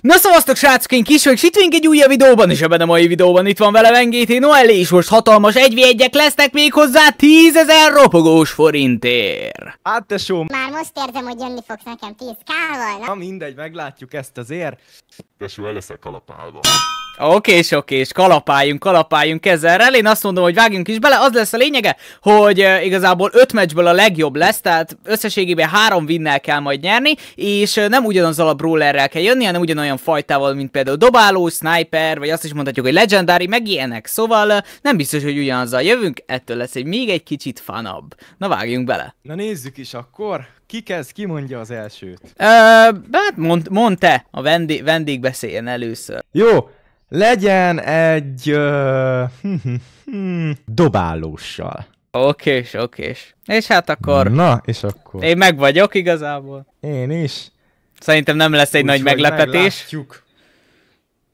Na szavaztok srácok, én kis vagyok, és itt egy újabb videóban, és ebben a mai videóban itt van vele NGT Noel, és most hatalmas egy-egyek lesznek még hozzá ezer ropogós forintér. Hát só. Már most érzem, hogy jönni fogsz nekem 10 k Na mindegy, meglátjuk ezt azért. Tesó, el leszek kalapálva. Oké, és oké, és kalapáljunk, kalapáljunk ezzel. El. Én azt mondom, hogy vágjunk is bele. Az lesz a lényege, hogy igazából öt meccsből a legjobb lesz, tehát összességében három vinnel kell majd nyerni, és nem ugyanazzal a brawlerrel kell jönni, hanem ugyanolyan fajtával, mint például dobáló, sniper, vagy azt is mondhatjuk, hogy legendári, meg ilyenek. Szóval nem biztos, hogy ugyanazzal jövünk, ettől lesz egy még egy kicsit fanabb. Na vágjunk bele. Na nézzük is akkor. Ki kezd, ki mondja az elsőt? Ö, hát mond, mond te, a vendég, vendég beszéljen először. Jó, legyen egy... Uh, dobálóssal. Okés, okés. És hát akkor... Na, és akkor... Én meg vagyok igazából. Én is. Szerintem nem lesz egy Úgy nagy meglepetés. Meglátjuk.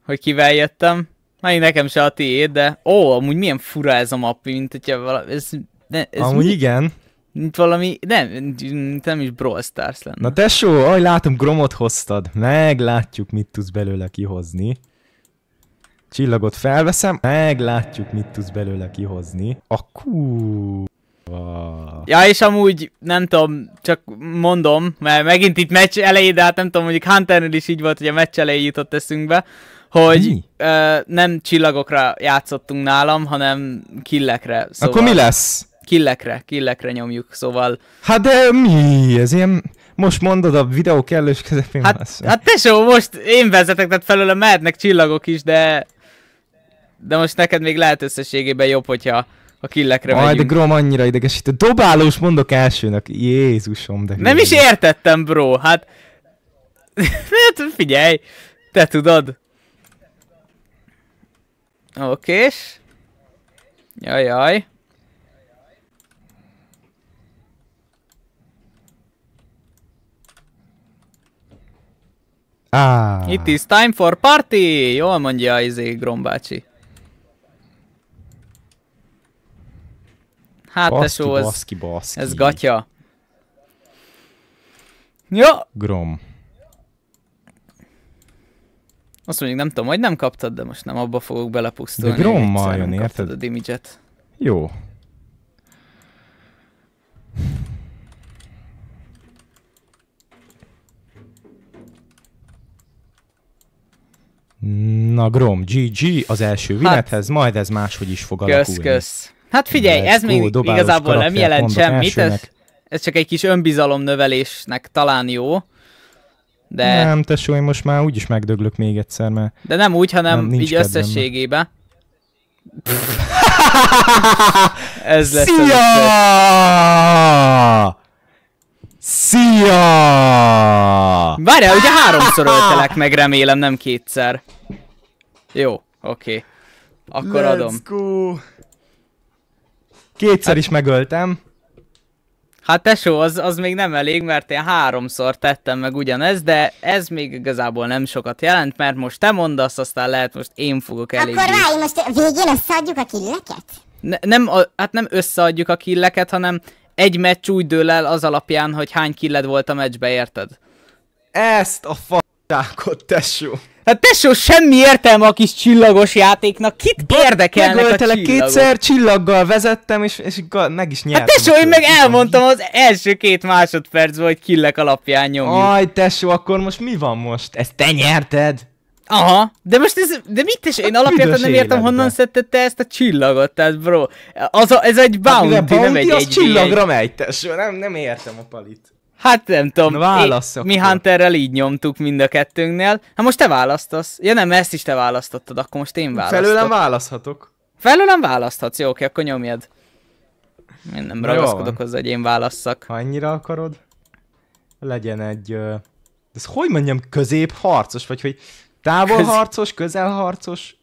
Hogy kivel jöttem. Már nekem se a tiéd, de... Ó, amúgy milyen fura ez a map, mint hogyha valami... Ez, ne, ez amúgy mi? igen. Mint valami... Nem, nem is Brawl Stars lenne. Na tesó, aj látom, Gromot hoztad. Meglátjuk, mit tudsz belőle kihozni csillagot felveszem, meglátjuk, mit tudsz belőle kihozni. A kú... Ja, és amúgy nem tudom, csak mondom, mert megint itt meccs elejé, de hát nem tudom, mondjuk Hunternél is így volt, hogy a meccs elejé jutott eszünkbe, hogy ö, nem csillagokra játszottunk nálam, hanem killekre. Szóval Akkor mi lesz? Killekre, killekre nyomjuk, szóval... Hát de mi? Ez ilyen... Most mondod a videó kellős közepén. Hát, hát tesó, most én vezetek, tehát felőle mehetnek csillagok is, de... De most neked még lehet összességében jobb, hogyha a killekre Majd megyünk. de Grom annyira idegesítő. Dobálós mondok elsőnek. Jézusom, de... Nem is értettem, bro. Hát, hát... Figyelj! Te tudod. Okés. Jajjaj. Jaj. Ah. It is time for party! Jól mondja izé Grombácsi. Hát baszki, tesó, ez, baszki, baszki. ez gatya. Ja. Grom. Azt mondjuk nem tudom, hogy nem kaptad, de most nem abba fogok belepusztulni. De grommal jön, érted? a damage -et. Jó. Na Grom, GG az első hát, vinethez, majd ez máshogy is fog kösz, alakulni. Kösz, kösz. Hát figyelj, ez, ez még ó, igazából nem jelent semmit, ez, ez csak egy kis önbizalom növelésnek talán jó. De... Nem, tesó, én most már úgyis megdöglök még egyszer, mert... De nem úgy, hanem nem, így kedvem. összességében. ez lesz Szia! Szia! Várjál, ugye háromszor öltelek meg, remélem, nem kétszer. Jó, oké. Okay. Akkor Let's adom. Go. Kétszer is megöltem. Hát tesó, az, az még nem elég, mert én háromszor tettem meg ugyanezt, de ez még igazából nem sokat jelent, mert most te mondasz, aztán lehet most én fogok elég. Akkor rá, most végén összeadjuk a killeket? Ne, nem, a, hát nem összeadjuk a killeket, hanem egy meccs úgy dől el az alapján, hogy hány killed volt a meccsbe, érted? Ezt a fa tákot, tesó. Hát tesó, semmi értelme a kis csillagos játéknak, kit ba- érdekelnek a csillagok? kétszer, csillaggal vezettem, és, és meg is nyertem. Hát tesó, én meg elmondtam az első két másodperc hogy killek alapján nyomjuk. Aj, tesó, akkor most mi van most? Ezt te nyerted? Aha, de most ez, de mit is, én hát alapjáton nem értem, honnan szedted te ezt a csillagot, tehát bro, az a, ez egy bounty, hát, bounty nem egy, az egy csillagra egy... megy, tesó, nem, nem értem a palit. Hát nem tudom. Na, válasz, mi Hunterrel így nyomtuk mind a kettőnknél. Hát most te választasz. Ja nem, ezt is te választottad, akkor most én választok. Felőlem választhatok. Felőlem választhatsz, jó, oké, akkor nyomjad. Én nem ragaszkodok hozzá, hogy én válasszak. Ha annyira akarod, legyen egy... Uh, ez hogy mondjam, középharcos, vagy hogy távolharcos, közelharcos?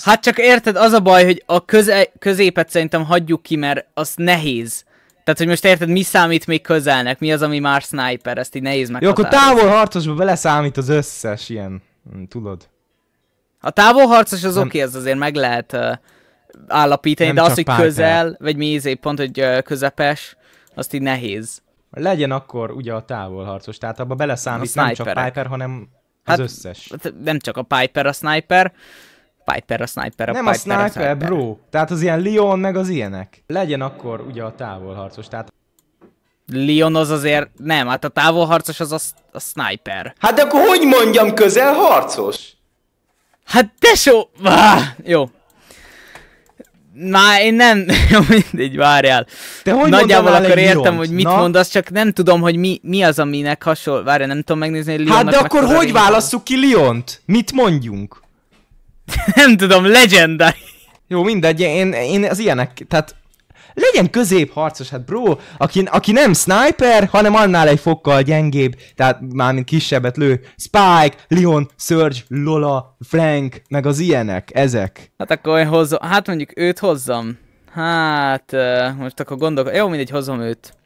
hát csak érted, az a baj, hogy a köze- középet szerintem hagyjuk ki, mert az nehéz. Tehát, hogy most érted, mi számít még közelnek, mi az, ami már sniper, ezt így nehéz meg. Jó, akkor távol harcosba beleszámít az összes ilyen, hm, tudod. A távol harcos az oké, okay, ez azért meg lehet uh, állapítani, de az, hogy közel, vagy mi izé, pont, hogy uh, közepes, azt így nehéz. Legyen akkor ugye a távol harcos, tehát abba beleszámít nem csak Piper, hanem az hát, összes. Hát nem csak a Piper a sniper, Piper a sniper, a Nem Piper a, sniper, a sniper, bro. Tehát az ilyen Leon meg az ilyenek. Legyen akkor ugye a távolharcos, tehát Leon az azért nem, hát a távolharcos az a, a sniper. Hát de akkor hogy mondjam közelharcos? Hát tesó! Ah, jó. Na, én nem, mindegy, várjál. De hogy Nagyjából akkor értem, hogy mit Na? mondasz, csak nem tudom, hogy mi, mi az, aminek hasonló... Várjál, nem tudom megnézni, hogy hát Leonnak Hát de akkor hogy válasszuk ki Leont? Mit mondjunk? nem tudom, legendary. Jó, mindegy, én, én az ilyenek, tehát legyen középharcos, hát bro, aki, aki nem sniper, hanem annál egy fokkal gyengébb, tehát mármint kisebbet lő. Spike, Leon, Surge, Lola, Frank, meg az ilyenek, ezek. Hát akkor én hozzam, hát mondjuk őt hozzam. Hát, most akkor gondolok, jó, mindegy, hozom őt.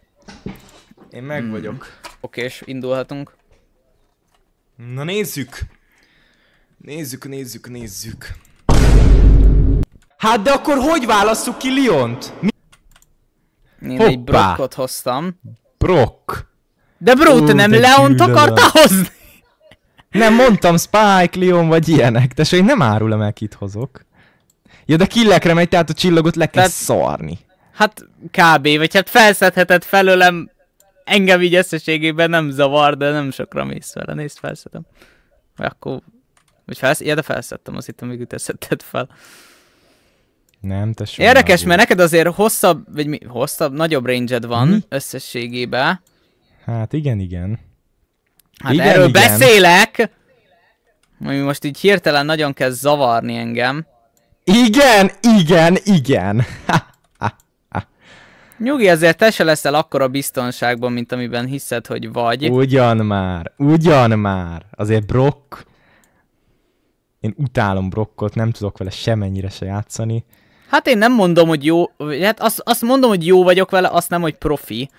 Én meg hmm. vagyok. Oké, és indulhatunk. Na nézzük! Nézzük, nézzük, nézzük. Hát de akkor hogy válasszuk ki Liont? Mi? Én Hoppá. egy Brockot hoztam. Brock. De Bro, te nem Leont akartál hozni? Nem, mondtam Spike, Leon vagy ilyenek. de én nem árulom el, kit hozok. Ja, de killekre megy, tehát a csillagot le kell tehát, szarni. Hát kb. Vagy hát felszedheted felőlem. Engem így összességében nem zavar, de nem sokra mész vele. Nézd, felszedem. Vagy akkor vagy felsz... Ja, de felszettem, azt hittem, még teszetted fel. Nem, te Érdekes, mert neked azért hosszabb, vagy mi, hosszabb, nagyobb range van mi? Mhm. összességében. Hát igen, igen. Hát igen, erről igen. beszélek! Ami most így hirtelen nagyon kezd zavarni engem. Igen, igen, igen! Nyugi, azért te se leszel akkora biztonságban, mint amiben hiszed, hogy vagy. Ugyan már, ugyan már. Azért Brock én utálom Brokkot, nem tudok vele semennyire se játszani. Hát én nem mondom, hogy jó, hát azt, azt mondom, hogy jó vagyok vele, azt nem, hogy profi.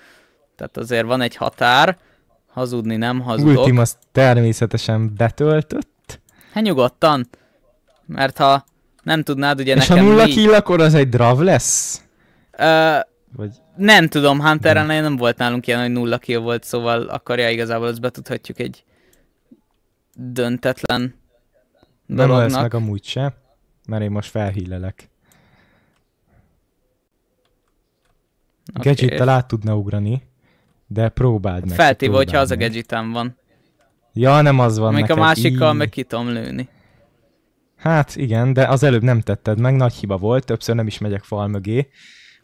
Tehát azért van egy határ, hazudni nem hazudok. Ultim azt természetesen betöltött. Hát nyugodtan, mert ha nem tudnád, ugye És nekem ha nulla kill, akkor az egy drav lesz? Ö, Vagy... Nem tudom, Hunterrel nem. nem volt nálunk ilyen, hogy nulla kill volt, szóval akarja igazából azt betudhatjuk egy döntetlen dolognak. Nem lesz meg amúgy se, mert én most felhílelek. Okay. Gadgettel át tudna ugrani, de próbáld meg. Feltéve, hogyha meg. az a gadgetem van. Ja, nem az van Amik neked. a másikkal Így. meg ki tudom lőni. Hát igen, de az előbb nem tetted meg, nagy hiba volt, többször nem is megyek fal mögé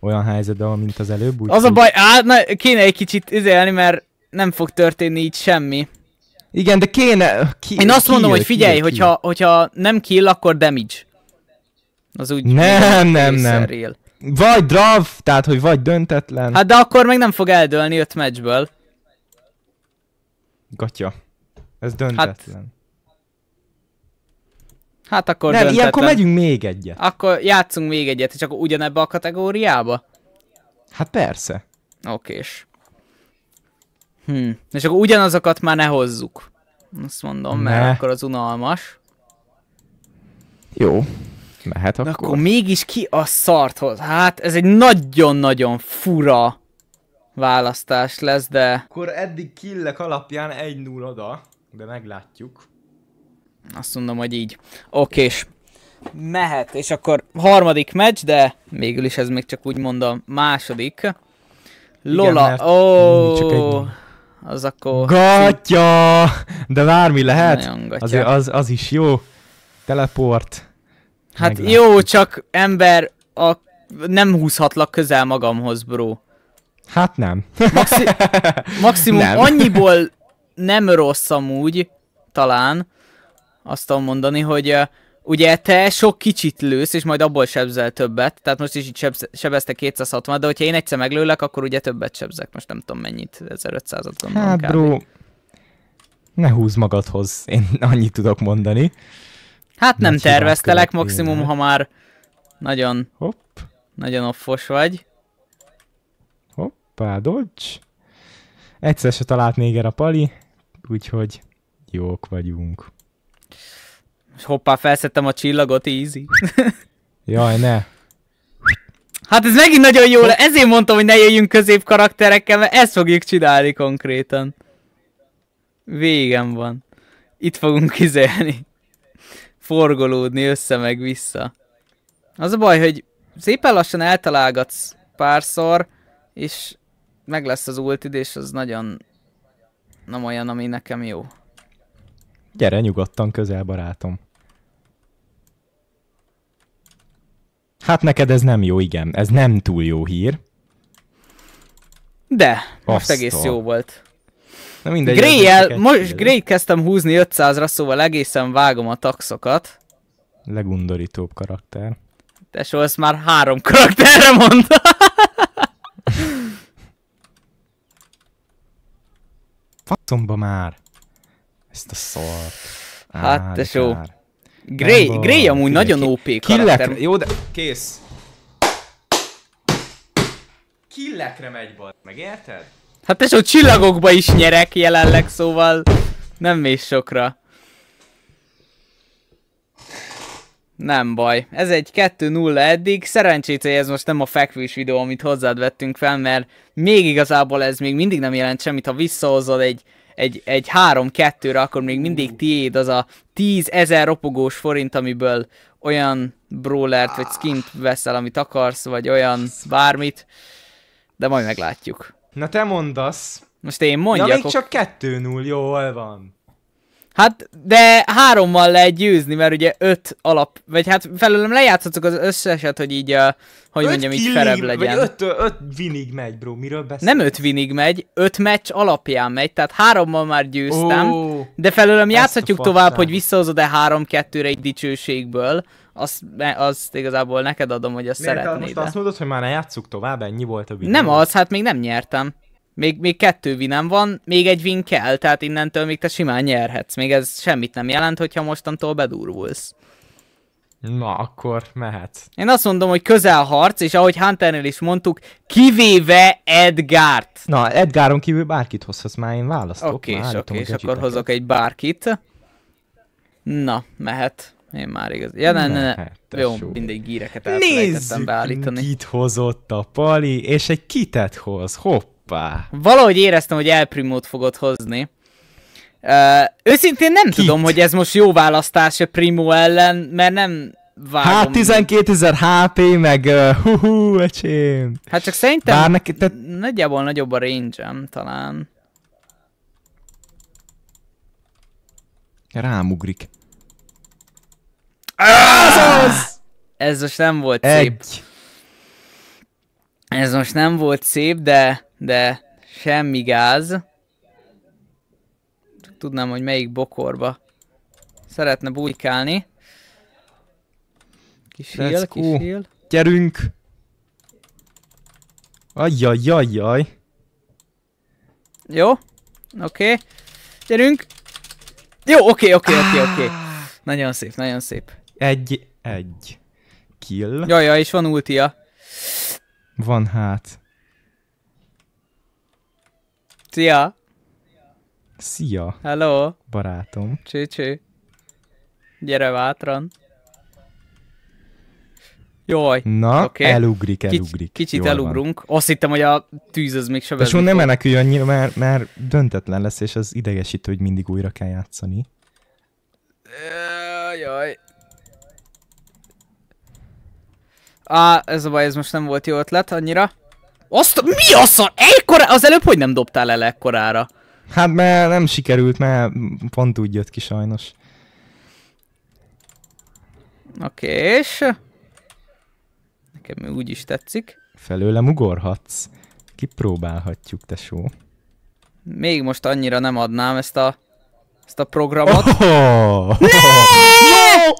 olyan helyzetben, mint az előbb. Úgy az úgy... a baj, á, na, kéne egy kicsit izélni, mert nem fog történni így semmi. Igen, de kéne... Ki, Én azt kill, mondom, hogy figyelj, kill, hogyha, kill. hogyha nem kill, akkor damage. Az úgy... Nem, nem, nem. Real. Vagy draw, tehát hogy vagy döntetlen. Hát de akkor meg nem fog eldőlni öt meccsből. Gatya. Ez hát- döntetlen. Hát, hát akkor Nem, döntetlen. akkor megyünk még egyet. Akkor játszunk még egyet, csak ugyanebbe a kategóriába? Hát persze. Oké, Okés. Hm. És akkor ugyanazokat már ne hozzuk. Azt mondom, ne. mert akkor az unalmas. Jó. Mehet akkor. De akkor mégis ki a szarthoz? Hát ez egy nagyon-nagyon fura választás lesz, de... Akkor eddig killek alapján egy 0 oda, de meglátjuk. Azt mondom, hogy így. Oké, és mehet, és akkor harmadik meccs, de mégis ez még csak úgy mondom második. Lola, mert... oh, csak egy az akkor... Gatya! De bármi lehet. Az, az, az is jó. Teleport. Hát Meglát. jó, csak ember, a... nem húzhatlak közel magamhoz, bro. Hát nem. Maxi... Maximum nem. annyiból nem rossz amúgy, talán, azt tudom mondani, hogy ugye te sok kicsit lősz, és majd abból sebzel többet, tehát most is így sebezte 260, de hogyha én egyszer meglőlek, akkor ugye többet sebzek, most nem tudom mennyit, 1500-at gondolom Hát bro, ne húz magadhoz, én annyit tudok mondani. Hát nem Nagy terveztelek, maximum, ha már nagyon, Hopp. nagyon offos vagy. Hoppá, dodge. Egyszer se talált néger a pali, úgyhogy jók vagyunk. És hoppá, felszettem a csillagot, easy. Jaj, ne. Hát ez megint nagyon jó, le. ezért mondtam, hogy ne jöjjünk közép karakterekkel, mert ezt fogjuk csinálni konkrétan. Végem van. Itt fogunk kizélni. Forgolódni össze meg vissza. Az a baj, hogy szépen lassan eltalálgatsz párszor, és meg lesz az ultid, és az nagyon nem olyan, ami nekem jó. Gyere nyugodtan közel, barátom. Hát neked ez nem jó, igen. Ez nem túl jó hír. De, Asztal. most egész jó volt. Na mindegy. Gray-el, most gray kezdtem húzni 500-ra, szóval egészen vágom a taxokat. Legundorítóbb karakter. Tesó, ezt már három karakterre mondta. Faszomba már. Ezt a szart. Hát, tesó. Kár. Gray, Gray amúgy nagyon OP karakter. Jó, de kész. Killekre megy bal, megérted? Hát te csak csillagokba is nyerek jelenleg, szóval nem mész sokra. Nem baj. Ez egy 2-0 eddig. Szerencsét, hogy ez most nem a fekvős videó, amit hozzád vettünk fel, mert még igazából ez még mindig nem jelent semmit, ha visszahozod egy egy, egy 3-2-re, akkor még mindig tiéd az a 10 ezer ropogós forint, amiből olyan brawlert vagy skint ah. veszel, amit akarsz, vagy olyan bármit, de majd meglátjuk. Na te mondasz. Most én mondjak. Na még csak 2-0, jól van. Hát, de hárommal lehet győzni, mert ugye öt alap, vagy hát felőlem lejátszhatok az összeset, hogy így, a, hogy öt mondjam, így ferebb legyen. Vagy öt, öt vinig megy, bro, miről beszélsz? Nem öt vinig megy, öt meccs alapján megy, tehát hárommal már győztem, oh, de felőlem játszhatjuk tovább, hogy visszahozod-e három-kettőre egy dicsőségből, azt, azt igazából neked adom, hogy azt Miért szeretnéd. Most azt mondod, hogy már ne játsszuk tovább, ennyi volt a videó. Nem az, hát még nem nyertem. Még, még kettő vinem van, még egy vin kell, tehát innentől még te simán nyerhetsz. Még ez semmit nem jelent, hogyha mostantól bedurvulsz. Na, akkor mehet. Én azt mondom, hogy közel harc, és ahogy Hunternél is mondtuk, kivéve Edgárt. Na, Edgáron kívül bárkit hozhatsz, már én választok. Oké, okay, okay, és akkor hozok egy bárkit. Na, mehet. Én már igaz. Ja, ne, ne, ne. Jó, mindig gíreket elfelejtettem beállítani. Nézzük, kit hozott a Pali, és egy kitet hoz. Hopp. Hoppá. Valahogy éreztem, hogy elprimót fogod hozni. őszintén nem Kit? tudom, hogy ez most jó választás a Primo ellen, mert nem vágom. Hát 12 ezer HP, meg uh, hú, ecsém. Hát csak szerintem Bár neki te... nagyjából nagyobb a range talán. Rámugrik. Ah! Ez most nem volt Egy. Ez most nem volt szép, de, de semmi gáz. Csak tudnám, hogy melyik bokorba szeretne bujkálni. Kis híl, kis híl. Gyerünk! Ajjajajjaj! Jó, oké. Okay. Gyerünk! Jó, oké, okay, oké, okay, oké, okay, oké. Okay. Nagyon szép, nagyon szép. Egy, egy. Kill. Jajaj, és van ultia. Van hát. Szia! Szia! Hello! Barátom. Csicsi. Gyere bátran. Jaj. Na, okay. elugrik, elugrik. Kics- kicsit Jól elugrunk. Van. Azt hittem, hogy a tűz az még sebező. És nem menekülj annyira, mert, mert döntetlen lesz, és az idegesítő, hogy mindig újra kell játszani. Jaj. Á, ez a baj, ez most nem volt jó ötlet annyira. Azt, mi a szar? Ekkora... Az előbb hogy nem dobtál el ekkorára? Hát mert nem sikerült, mert pont úgy jött ki sajnos. Oké, és... Nekem úgy is tetszik. Felőlem ugorhatsz. Kipróbálhatjuk, tesó. Még most annyira nem adnám ezt a... Ezt a programot. Oh! Ne! No!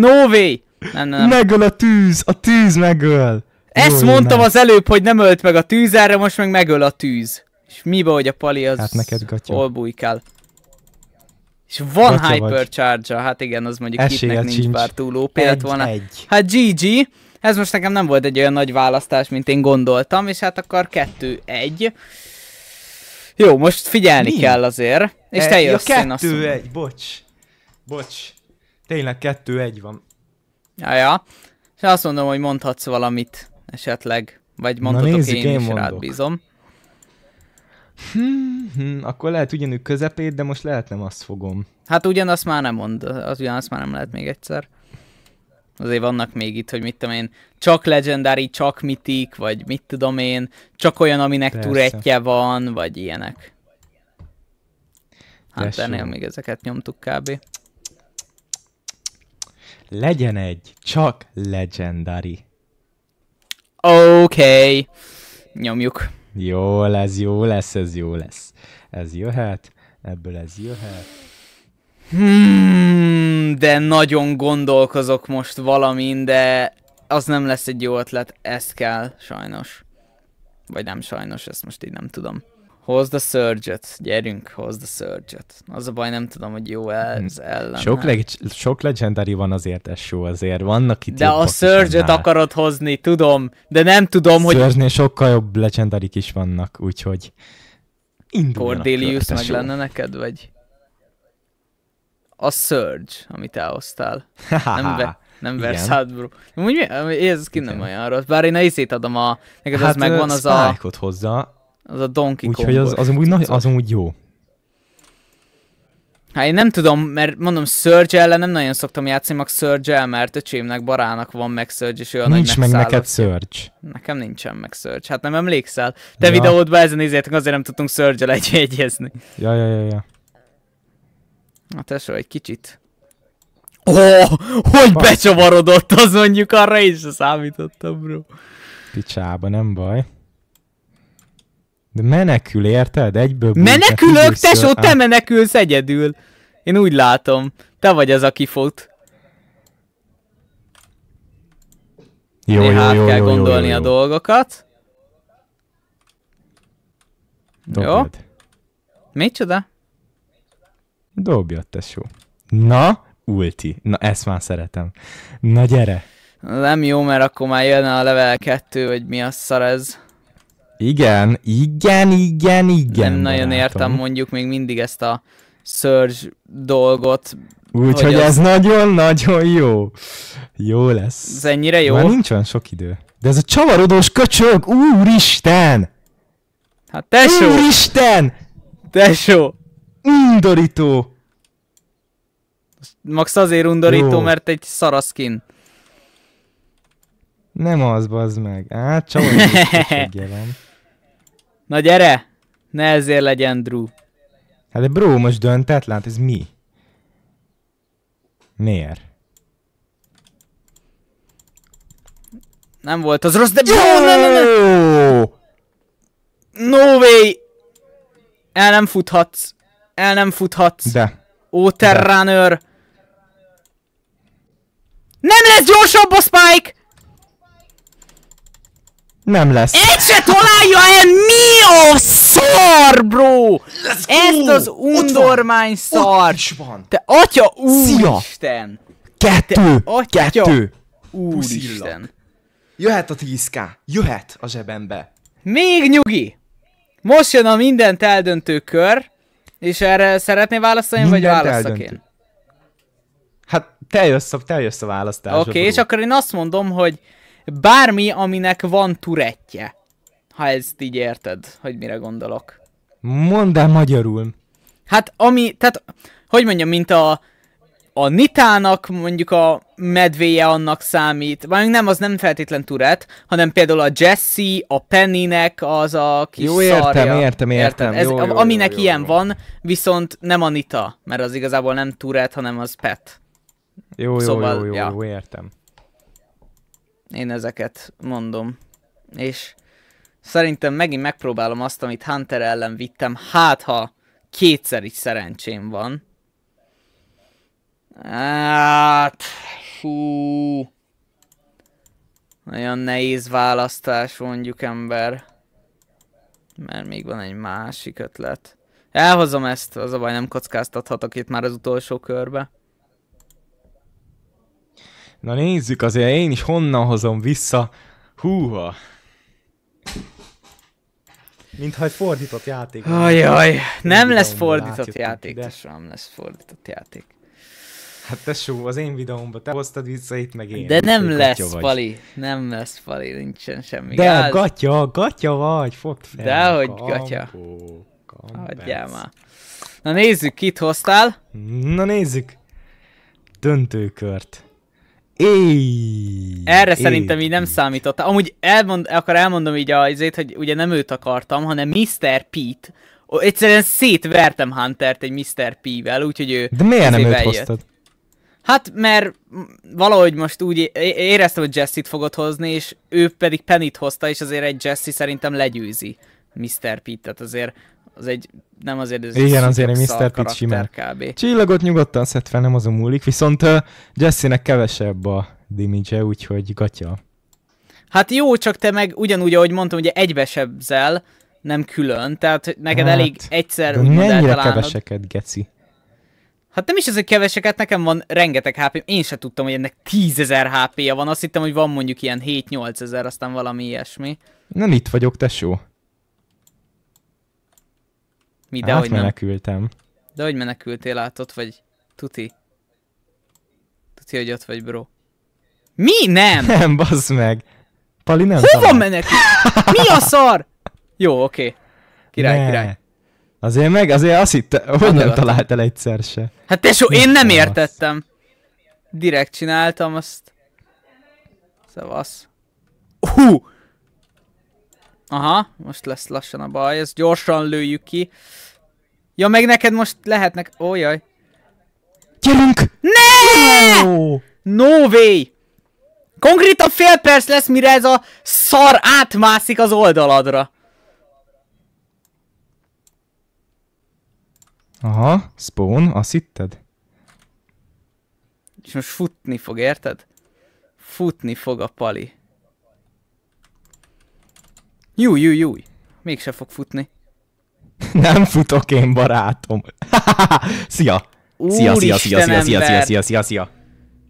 No way! Nem, nem, nem. Megöl a tűz, a tűz megöl! Ezt Jó, mondtam nem. az előbb, hogy nem ölt meg a tűz, erre most meg megöl a tűz. És mibe, hogy a pali az hát neked hol bújkál. És van hypercharge hát igen, az mondjuk Esélye hitnek nincs sincs. bár túlópélet volna. Egy. Hát GG, ez most nekem nem volt egy olyan nagy választás, mint én gondoltam, és hát akkor kettő, egy. Jó, most figyelni Mi? kell azért. És e, te jössz, ja, kettő, én azt mondom. egy, bocs. Bocs. Tényleg kettő egy van. Ja, ja. És azt mondom, hogy mondhatsz valamit esetleg. Vagy mondhatok Na nézzük, én, én is, mondok. rád bízom. Hmm, hmm, akkor lehet ugyanúgy közepét, de most lehet nem azt fogom. Hát ugyanazt már nem mond, az ugyanazt már nem lehet még egyszer. Azért vannak még itt, hogy mit tudom én, csak legendári, csak mitik, vagy mit tudom én, csak olyan, aminek turetje van, vagy ilyenek. Hát Tessék. ennél még ezeket nyomtuk kb legyen egy, csak legendári. Oké, okay. nyomjuk. Jó lesz, jó lesz, ez jó lesz. Ez jöhet, ebből ez jöhet. Hmm, de nagyon gondolkozok most valamin, de az nem lesz egy jó ötlet, ezt kell, sajnos. Vagy nem sajnos, ezt most így nem tudom. Hozd a surge gyerünk, hozd a surge Az a baj, nem tudom, hogy jó ez hmm. ellen. Sok, hát. leg- sok legendári van azért, eső azért, vannak itt De a surge akarod hozni, tudom, de nem tudom, hogy... surge sokkal jobb legendarik is vannak, úgyhogy induljanak. Cordelius meg lenne neked, vagy? A Surge, amit elhoztál. nem, be... nem Versailles, bro. Úgy, ez ki nem olyan rossz. Bár én a izét adom a... Neked hát, az megvan az a... hozzá, az a Donkey Kong. Úgyhogy az, az, amúgy, na, az amúgy jó. Hát én nem tudom, mert mondom, Surge ellen nem nagyon szoktam játszani, meg surge mert öcsémnek, barának van meg Surge, és olyan Nincs meg neked Surge. Nekem nincsen meg Surge, hát nem emlékszel. Te ja. videódban ezen nézzétek, azért nem tudtunk Surge-el egy egyezni. Ja, ja, ja, ja. Na tesó, egy kicsit. Ó, oh, hogy Basz. becsavarodott, az mondjuk arra is számítottam, bro. Picsába, nem baj. De menekül, érted? Egyből bújt, Menekülök, tesó, te menekülsz egyedül. Én úgy látom. Te vagy az, aki fut. Jó, jó, jó, jó, kell jó, gondolni jó, jó, a dolgokat. Dobjad. Jó? Micsoda? Dobjad, tesó. Na, ulti. Na, ezt már szeretem. Na, gyere. Nem jó, mert akkor már jönne a level 2, hogy mi a szar ez. Igen, igen, igen, igen. Nem nagyon látom. értem mondjuk még mindig ezt a Surge dolgot. Úgyhogy ez nagyon-nagyon jó. Jó lesz. Ez ennyire jó? Már nincs olyan sok idő. De ez a csavarodós köcsög, úristen! Hát tesó! Úristen! Tesó! Undorító! Max azért undorító, jó. mert egy szaraszkin. Nem az, bazd meg. Á, csavarjunk jelen. Na gyere! Ne ezért legyen Drew. Hát de bro, most döntett, lát, ez mi? Miért? Nem volt az rossz, de... Jó! Ne, ne, ne. No way! El nem futhatsz. El nem futhatsz. De. Ó, Terranőr! Nem lesz gyorsabb a Spike! Nem lesz. Egy se találja el! Mi a szar, bro? Ezt az undormány szar! van! Te atya úristen! Kettő! atya Kettő! Úristen! Jöhet a 10k! Jöhet a zsebembe! Még nyugi! Most jön a mindent eldöntő kör, és erre szeretné választani, mindent vagy választok én? Hát te jössz a, te jössz a választásra. Oké, okay, és akkor én azt mondom, hogy Bármi, aminek van turettje, Ha ezt így érted, hogy mire gondolok. Mondd el magyarul. Hát ami, tehát, hogy mondjam, mint a, a Nitának mondjuk a medvéje annak számít, vagy nem, az nem feltétlen Turet, hanem például a Jesse, a Pennynek az a kis Jó, értem, szarja. értem, értem. Ez, jó, jó, aminek jó, jó, ilyen jó. van, viszont nem a Nita, mert az igazából nem Turet, hanem az Pet. Jó, jó, szóval, jó, jó, ja. jó, értem. Én ezeket mondom. És szerintem megint megpróbálom azt, amit Hunter ellen vittem. Hát, ha kétszer is szerencsém van. Hát, fú. Nagyon nehéz választás, mondjuk ember. Mert még van egy másik ötlet. Elhozom ezt, az a baj nem kockáztathatok itt már az utolsó körbe. Na nézzük azért, én is honnan hozom vissza. Húha! Mintha egy fordított játék. Ajaj, nem lesz fordított játék, De nem lesz fordított játék. Hát tesó, az én videómban te hoztad vissza itt meg én. De nem lesz, vagy. Pali. Nem lesz, Pali. Nincsen semmi. De gáz. gatya, gatya vagy. Fogd fel. De hogy gatya. Hagyjál már. Na nézzük, kit hoztál. Na nézzük. Döntőkört. Éj, Erre éj. szerintem így nem számította. Amúgy elmond, akkor elmondom így azért, hogy ugye nem őt akartam, hanem Mr. Pete. Egyszerűen szétvertem Huntert egy Mr. P-vel, úgyhogy ő... De miért nem őt jött. hoztad? Hát, mert valahogy most úgy éreztem, hogy Jesse-t fogod hozni, és ő pedig Penny-t hozta, és azért egy Jesse szerintem legyőzi Mr. Pete-et azért az egy, nem azért, ez Igen, azért egy Mr. Pitt simán. Kb. Csillagot nyugodtan szed fel, nem azon múlik, viszont uh, Jesse-nek kevesebb a damage úgyhogy gatya. Hát jó, csak te meg ugyanúgy, ahogy mondtam, ugye egybesebzel, nem külön, tehát neked hát, elég egyszer de mennyire eltalálnod. keveseket, geci? Hát nem is ez, hogy keveseket, nekem van rengeteg hp én se tudtam, hogy ennek 10.000 hp-ja van, azt hittem, hogy van mondjuk ilyen 7-8 ezer, aztán valami ilyesmi. Nem itt vagyok, tesó. Mi, de hát hogy menekültem. Nem. De hogy menekültél át ott vagy? Tuti. Tuti, hogy ott vagy, bro. Mi? Nem! Nem, bazd meg. Pali nem Hova talál. menekül? Mi a szar? Jó, oké. Okay. Király, ne. király. Azért meg, azért azt hitte, hogy nem talált el egyszer se. Hát tesó, én nem Szavasz. értettem. Direkt csináltam azt. Szavasz. Hú! Aha, most lesz lassan a baj, ezt gyorsan lőjük ki. Ja, meg neked most lehetnek... jaj. Gyerünk! Ne! No! no way! Konkrétan fél perc lesz, mire ez a szar átmászik az oldaladra. Aha, spawn, azt hitted? És most futni fog, érted? Futni fog a pali. Júj, júj, júj! Mégse fog futni. Nem futok én, barátom. szia! Szia, szia, szia, szia, szia, szia, szia, szia, szia.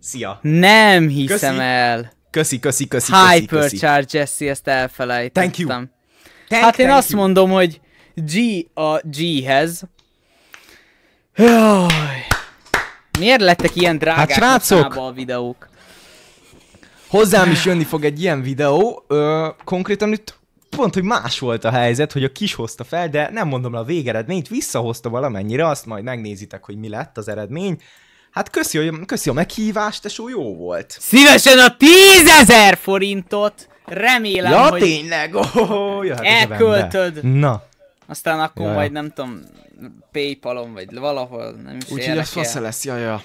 Szia. Nem hiszem köszi. el. Köszi, köszi, köszi, köszi, Hypercharge, Jesse, ezt elfelejtettem. Thank you. Thank, hát én thank azt you. mondom, hogy G a G-hez. Miért lettek ilyen drágák hát, srácok, a videók? Hozzám is jönni fog egy ilyen videó, ö, konkrétan itt pont, hogy más volt a helyzet, hogy a kis hozta fel, de nem mondom le a végeredményt, visszahozta valamennyire, azt majd megnézitek, hogy mi lett az eredmény. Hát köszi, köszi a meghívást, tesó, jó volt. Szívesen a tízezer forintot! Remélem, ja, hogy... tényleg! Oh, elköltöd! Na. Aztán akkor ja. majd nem tudom, Paypalon, vagy valahol, nem is Úgyhogy az fasz lesz, jaj, ja.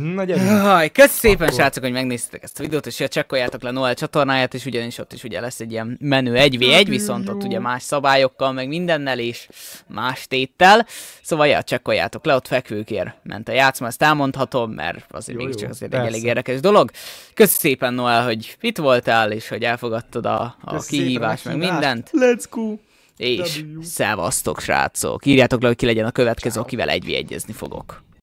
Na gyerünk. kösz szépen Akkor... srácok, hogy megnéztétek ezt a videót, és csekkoljátok le Noel csatornáját, és ugyanis ott is ugye lesz egy ilyen menő 1v1, viszont ott ugye más szabályokkal, meg mindennel, és más téttel. Szóval ja, csekkoljátok le, ott fekvőkér ment a játszma, ezt elmondhatom, mert azért jó, csak azért egy elég érdekes dolog. Kösz szépen Noel, hogy itt voltál, és hogy elfogadtad a, a kihívást, meg mindent. Let's go! És szevasztok srácok! Írjátok le, hogy ki legyen a következő, akivel egyvi egyezni fogok.